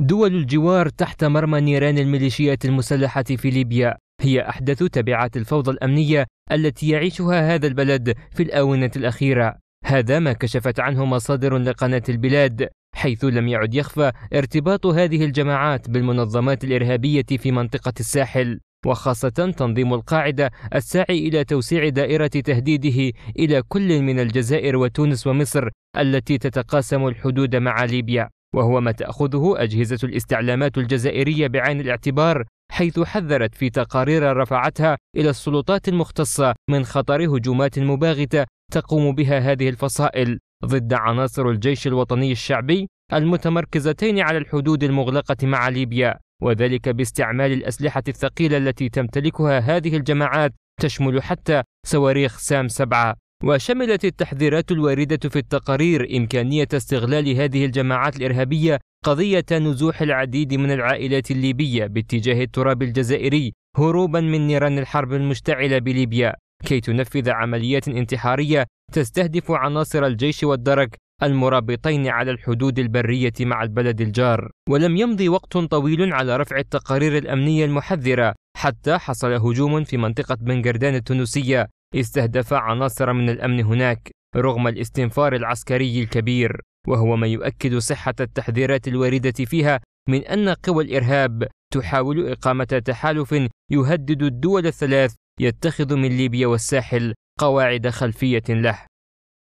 دول الجوار تحت مرمى نيران الميليشيات المسلحة في ليبيا هي أحدث تبعات الفوضى الأمنية التي يعيشها هذا البلد في الآونة الأخيرة هذا ما كشفت عنه مصادر لقناة البلاد حيث لم يعد يخفى ارتباط هذه الجماعات بالمنظمات الإرهابية في منطقة الساحل وخاصة تنظيم القاعدة الساعي إلى توسيع دائرة تهديده إلى كل من الجزائر وتونس ومصر التي تتقاسم الحدود مع ليبيا وهو ما تأخذه أجهزة الاستعلامات الجزائرية بعين الاعتبار حيث حذرت في تقارير رفعتها إلى السلطات المختصة من خطر هجومات مباغتة تقوم بها هذه الفصائل ضد عناصر الجيش الوطني الشعبي المتمركزتين على الحدود المغلقة مع ليبيا وذلك باستعمال الأسلحة الثقيلة التي تمتلكها هذه الجماعات تشمل حتى صواريخ سام 7 وشملت التحذيرات الواردة في التقارير إمكانية استغلال هذه الجماعات الإرهابية قضية نزوح العديد من العائلات الليبية باتجاه التراب الجزائري هروبا من نيران الحرب المشتعلة بليبيا كي تنفذ عمليات انتحارية تستهدف عناصر الجيش والدرك المرابطين على الحدود البرية مع البلد الجار ولم يمضي وقت طويل على رفع التقارير الأمنية المحذرة حتى حصل هجوم في منطقة بنغردان التونسية استهدف عناصر من الأمن هناك رغم الاستنفار العسكري الكبير وهو ما يؤكد صحة التحذيرات الواردة فيها من أن قوى الإرهاب تحاول إقامة تحالف يهدد الدول الثلاث يتخذ من ليبيا والساحل قواعد خلفية له